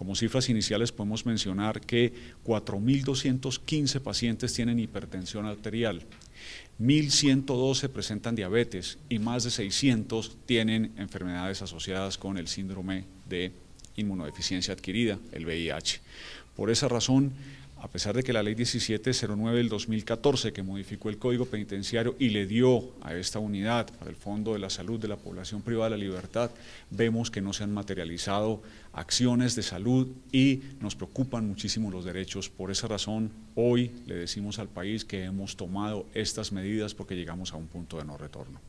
Como cifras iniciales podemos mencionar que 4.215 pacientes tienen hipertensión arterial, 1.112 presentan diabetes y más de 600 tienen enfermedades asociadas con el síndrome de inmunodeficiencia adquirida, el VIH. Por esa razón, a pesar de que la ley 1709 del 2014, que modificó el Código Penitenciario y le dio a esta unidad para el Fondo de la Salud de la Población Privada de la Libertad, vemos que no se han materializado acciones de salud y nos preocupan muchísimo los derechos. Por esa razón, hoy le decimos al país que hemos tomado estas medidas porque llegamos a un punto de no retorno.